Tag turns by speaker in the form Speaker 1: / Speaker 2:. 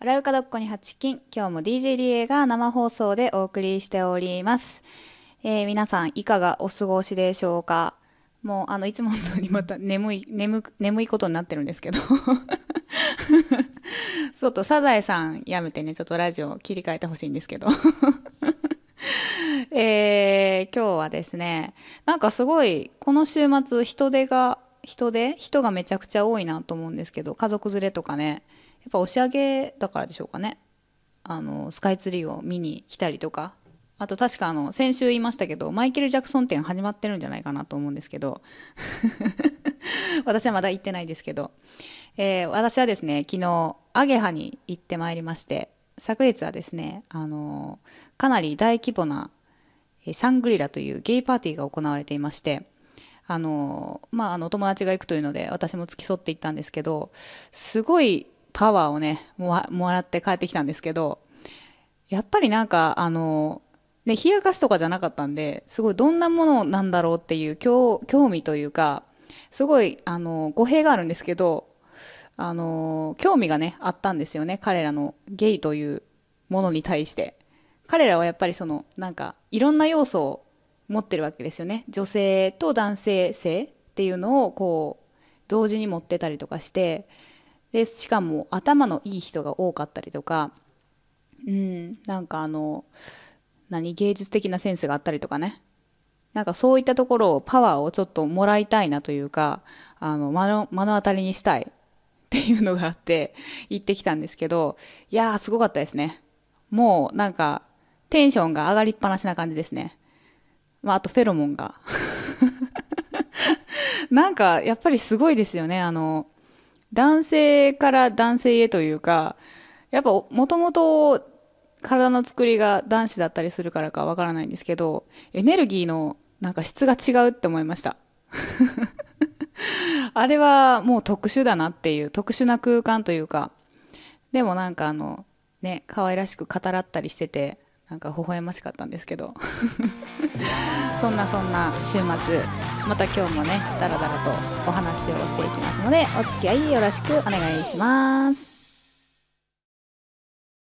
Speaker 1: ラウカドッコに8金今日も DJDA が生放送でお送りしております、えー、皆さんいかがお過ごしでしょうかもうあのいつものようにまた眠い眠眠いことになってるんですけど ちょっとサザエさんやめてねちょっとラジオ切り替えてほしいんですけど えー、今日はですねなんかすごいこの週末人手が人で人がめちゃくちゃ多いなと思うんですけど家族連れとかねやっぱ押し上げだからでしょうかねあのスカイツリーを見に来たりとかあと確かあの先週言いましたけどマイケル・ジャクソン展始まってるんじゃないかなと思うんですけど 私はまだ行ってないですけど、えー、私はですね昨日アゲハに行ってまいりまして昨日はですねあのかなり大規模なシャングリラというゲイパーティーが行われていましてあの、まあ、あの、友達が行くというので、私も付き添って行ったんですけど、すごいパワーをね、もらって帰ってきたんですけど、やっぱりなんか、あの、ね、冷やかしとかじゃなかったんで、すごいどんなものなんだろうっていう興味というか、すごい、あの、語弊があるんですけど、あの、興味がね、あったんですよね。彼らのゲイというものに対して。彼らはやっぱりその、なんか、いろんな要素を持ってるわけですよね女性と男性性っていうのをこう同時に持ってたりとかしてでしかも頭のいい人が多かったりとかうんなんかあの何芸術的なセンスがあったりとかねなんかそういったところをパワーをちょっともらいたいなというかあの目の目の当たりにしたいっていうのがあって行ってきたんですけどいやーすごかったですねもうなんかテンションが上がりっぱなしな感じですねまあ、あとフェロモンが なんかやっぱりすごいですよねあの男性から男性へというかやっぱもともと体の作りが男子だったりするからかわからないんですけどエネルギーのなんか質が違うって思いました あれはもう特殊だなっていう特殊な空間というかでもなんかあのね可愛らしく語らったりしててなんか微笑ましかったんですけど そんなそんな週末また今日もねだらだらとお話をしていきますのでお付き合いよろしくお願いします